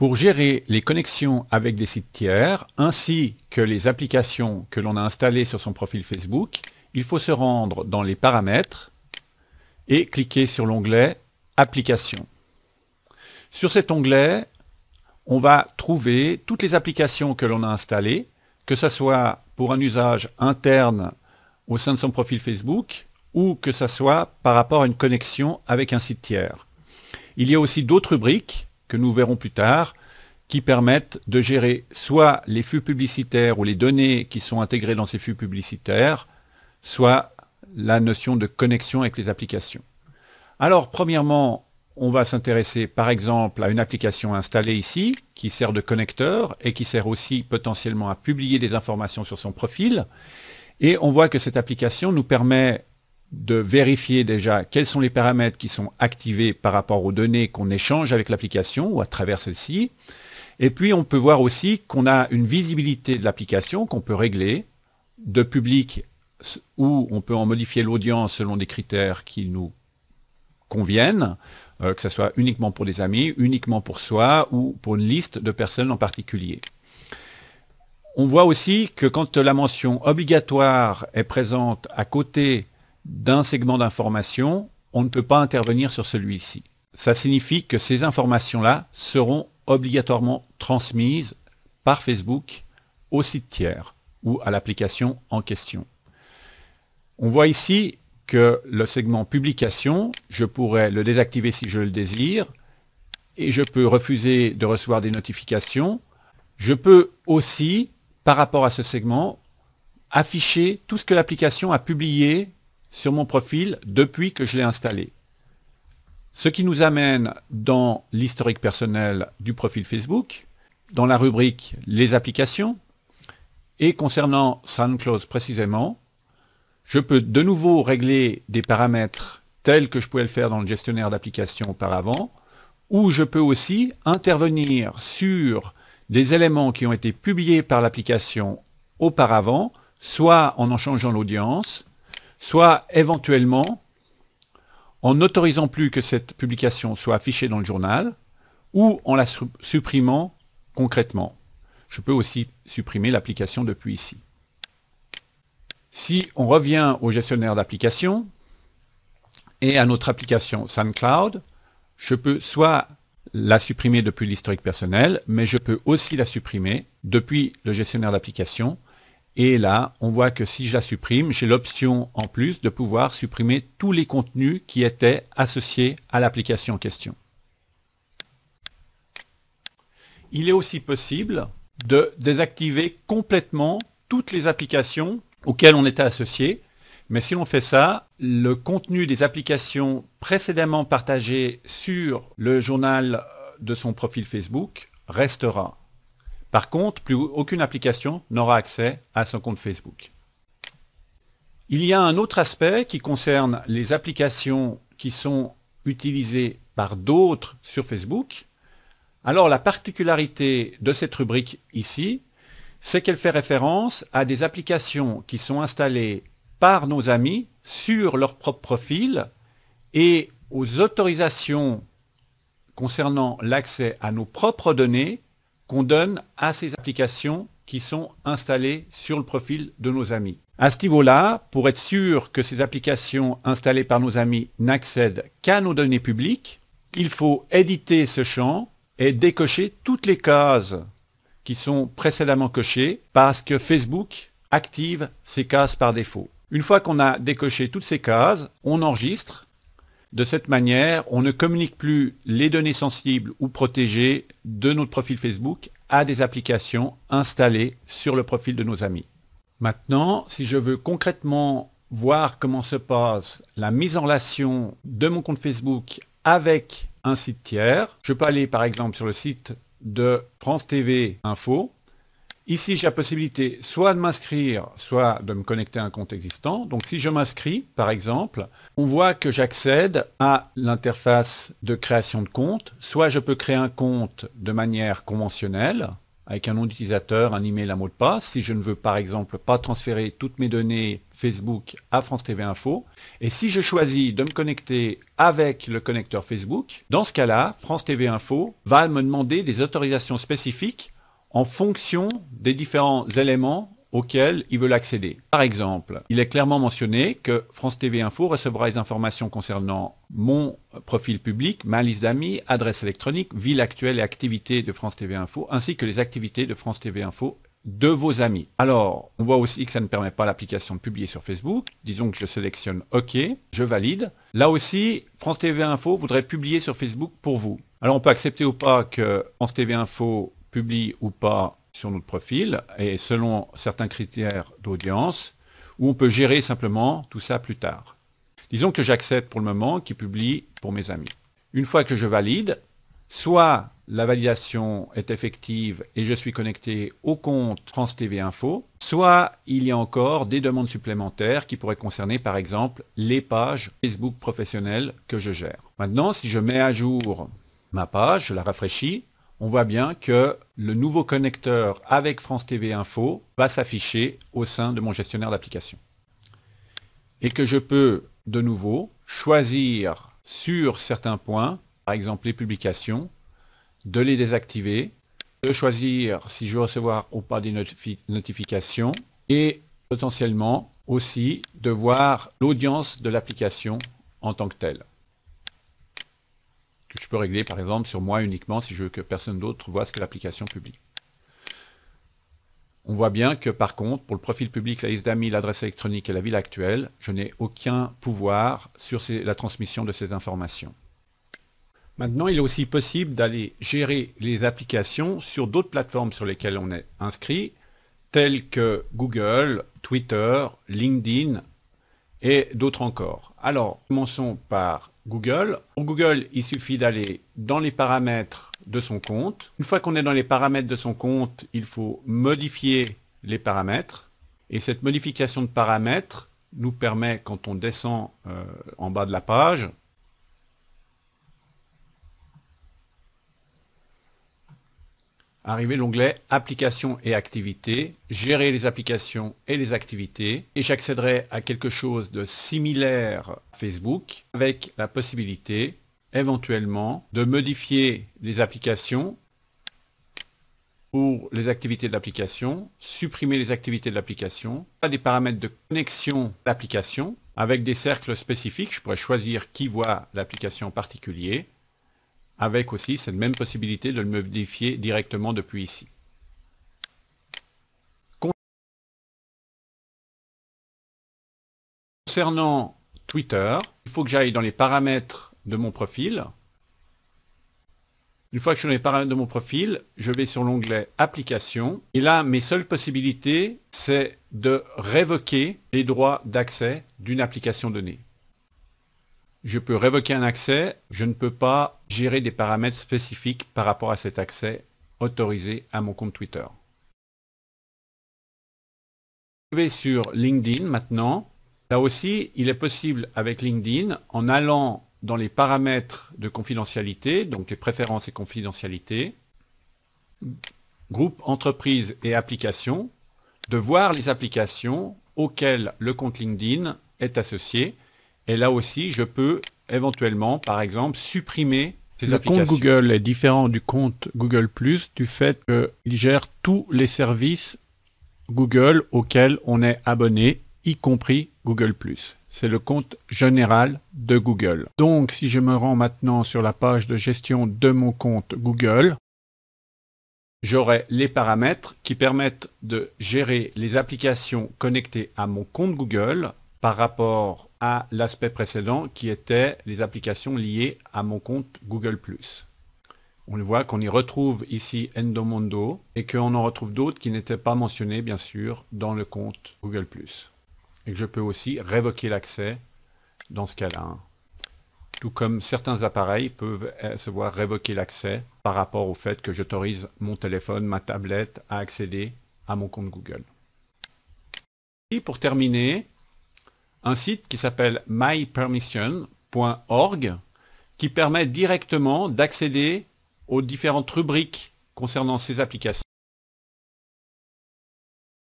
pour gérer les connexions avec des sites tiers ainsi que les applications que l'on a installées sur son profil Facebook, il faut se rendre dans les paramètres et cliquer sur l'onglet Applications. Sur cet onglet, on va trouver toutes les applications que l'on a installées, que ce soit pour un usage interne au sein de son profil Facebook ou que ce soit par rapport à une connexion avec un site tiers. Il y a aussi d'autres rubriques que nous verrons plus tard, qui permettent de gérer soit les flux publicitaires ou les données qui sont intégrées dans ces flux publicitaires, soit la notion de connexion avec les applications. Alors, premièrement, on va s'intéresser par exemple à une application installée ici, qui sert de connecteur et qui sert aussi potentiellement à publier des informations sur son profil. Et on voit que cette application nous permet de vérifier déjà quels sont les paramètres qui sont activés par rapport aux données qu'on échange avec l'application ou à travers celle-ci. Et puis on peut voir aussi qu'on a une visibilité de l'application qu'on peut régler de public où on peut en modifier l'audience selon des critères qui nous conviennent, euh, que ce soit uniquement pour des amis, uniquement pour soi ou pour une liste de personnes en particulier. On voit aussi que quand la mention obligatoire est présente à côté d'un segment d'information, on ne peut pas intervenir sur celui-ci. Ça signifie que ces informations-là seront obligatoirement transmises par Facebook au site tiers ou à l'application en question. On voit ici que le segment publication, je pourrais le désactiver si je le désire, et je peux refuser de recevoir des notifications. Je peux aussi, par rapport à ce segment, afficher tout ce que l'application a publié sur mon profil depuis que je l'ai installé. Ce qui nous amène dans l'historique personnel du profil Facebook, dans la rubrique Les applications, et concernant SoundCloud précisément, je peux de nouveau régler des paramètres tels que je pouvais le faire dans le gestionnaire d'applications auparavant, ou je peux aussi intervenir sur des éléments qui ont été publiés par l'application auparavant, soit en en changeant l'audience, soit éventuellement en n'autorisant plus que cette publication soit affichée dans le journal, ou en la supprimant concrètement. Je peux aussi supprimer l'application depuis ici. Si on revient au gestionnaire d'application et à notre application SoundCloud, je peux soit la supprimer depuis l'historique personnel, mais je peux aussi la supprimer depuis le gestionnaire d'application et là, on voit que si je la supprime, j'ai l'option en plus de pouvoir supprimer tous les contenus qui étaient associés à l'application en question. Il est aussi possible de désactiver complètement toutes les applications auxquelles on était associé. Mais si l'on fait ça, le contenu des applications précédemment partagées sur le journal de son profil Facebook restera. Par contre, plus aucune application n'aura accès à son compte Facebook. Il y a un autre aspect qui concerne les applications qui sont utilisées par d'autres sur Facebook. Alors la particularité de cette rubrique ici, c'est qu'elle fait référence à des applications qui sont installées par nos amis sur leur propre profil et aux autorisations concernant l'accès à nos propres données qu'on donne à ces applications qui sont installées sur le profil de nos amis. À ce niveau-là, pour être sûr que ces applications installées par nos amis n'accèdent qu'à nos données publiques, il faut éditer ce champ et décocher toutes les cases qui sont précédemment cochées parce que Facebook active ces cases par défaut. Une fois qu'on a décoché toutes ces cases, on enregistre de cette manière, on ne communique plus les données sensibles ou protégées de notre profil Facebook à des applications installées sur le profil de nos amis. Maintenant, si je veux concrètement voir comment se passe la mise en relation de mon compte Facebook avec un site tiers, je peux aller par exemple sur le site de France TV Info Ici, j'ai la possibilité soit de m'inscrire, soit de me connecter à un compte existant. Donc si je m'inscris, par exemple, on voit que j'accède à l'interface de création de compte. Soit je peux créer un compte de manière conventionnelle, avec un nom d'utilisateur, un email, un mot de passe, si je ne veux par exemple pas transférer toutes mes données Facebook à France TV Info. Et si je choisis de me connecter avec le connecteur Facebook, dans ce cas-là, France TV Info va me demander des autorisations spécifiques en fonction des différents éléments auxquels ils veulent accéder. Par exemple, il est clairement mentionné que France TV Info recevra les informations concernant mon profil public, ma liste d'amis, adresse électronique, ville actuelle et activité de France TV Info, ainsi que les activités de France TV Info de vos amis. Alors, on voit aussi que ça ne permet pas l'application de publier sur Facebook. Disons que je sélectionne OK, je valide. Là aussi, France TV Info voudrait publier sur Facebook pour vous. Alors, on peut accepter ou pas que France TV Info publie ou pas sur notre profil, et selon certains critères d'audience, où on peut gérer simplement tout ça plus tard. Disons que j'accepte pour le moment qu'il publie pour mes amis. Une fois que je valide, soit la validation est effective et je suis connecté au compte France TV Info, soit il y a encore des demandes supplémentaires qui pourraient concerner par exemple les pages Facebook professionnelles que je gère. Maintenant, si je mets à jour ma page, je la rafraîchis, on voit bien que le nouveau connecteur avec France TV Info va s'afficher au sein de mon gestionnaire d'application. Et que je peux de nouveau choisir sur certains points, par exemple les publications, de les désactiver, de choisir si je veux recevoir ou pas des notifications et potentiellement aussi de voir l'audience de l'application en tant que telle que je peux régler par exemple sur moi uniquement si je veux que personne d'autre voit ce que l'application publie. On voit bien que par contre, pour le profil public, la liste d'amis, l'adresse électronique et la ville actuelle, je n'ai aucun pouvoir sur la transmission de ces informations. Maintenant, il est aussi possible d'aller gérer les applications sur d'autres plateformes sur lesquelles on est inscrit, telles que Google, Twitter, LinkedIn et d'autres encore. Alors, commençons par Google. Pour Google, il suffit d'aller dans les paramètres de son compte. Une fois qu'on est dans les paramètres de son compte, il faut modifier les paramètres. Et cette modification de paramètres nous permet, quand on descend euh, en bas de la page, arriver l'onglet Applications et activités, gérer les applications et les activités, et j'accéderai à quelque chose de similaire à Facebook avec la possibilité éventuellement de modifier les applications pour les activités de l'application, supprimer les activités de l'application, des paramètres de connexion d'application l'application avec des cercles spécifiques, je pourrais choisir qui voit l'application en particulier, avec aussi cette même possibilité de le modifier directement depuis ici. Concernant Twitter, il faut que j'aille dans les paramètres de mon profil. Une fois que je suis dans les paramètres de mon profil, je vais sur l'onglet Applications. Et là, mes seules possibilités, c'est de révoquer les droits d'accès d'une application donnée je peux révoquer un accès, je ne peux pas gérer des paramètres spécifiques par rapport à cet accès autorisé à mon compte Twitter. Je vais sur LinkedIn maintenant. Là aussi, il est possible avec LinkedIn, en allant dans les paramètres de confidentialité, donc les préférences et confidentialité, groupe entreprise et applications, de voir les applications auxquelles le compte LinkedIn est associé. Et là aussi, je peux éventuellement, par exemple, supprimer ces le applications. compte Google est différent du compte Google Plus du fait qu'il gère tous les services Google auxquels on est abonné, y compris Google Plus. C'est le compte général de Google. Donc, si je me rends maintenant sur la page de gestion de mon compte Google, j'aurai les paramètres qui permettent de gérer les applications connectées à mon compte Google par rapport à l'aspect précédent qui était les applications liées à mon compte Google+. On voit qu'on y retrouve ici Endomondo et qu'on en retrouve d'autres qui n'étaient pas mentionnés bien sûr dans le compte Google+. Et que je peux aussi révoquer l'accès dans ce cas-là. Tout comme certains appareils peuvent se voir révoquer l'accès par rapport au fait que j'autorise mon téléphone, ma tablette à accéder à mon compte Google. Et pour terminer, un site qui s'appelle mypermission.org qui permet directement d'accéder aux différentes rubriques concernant ces applications.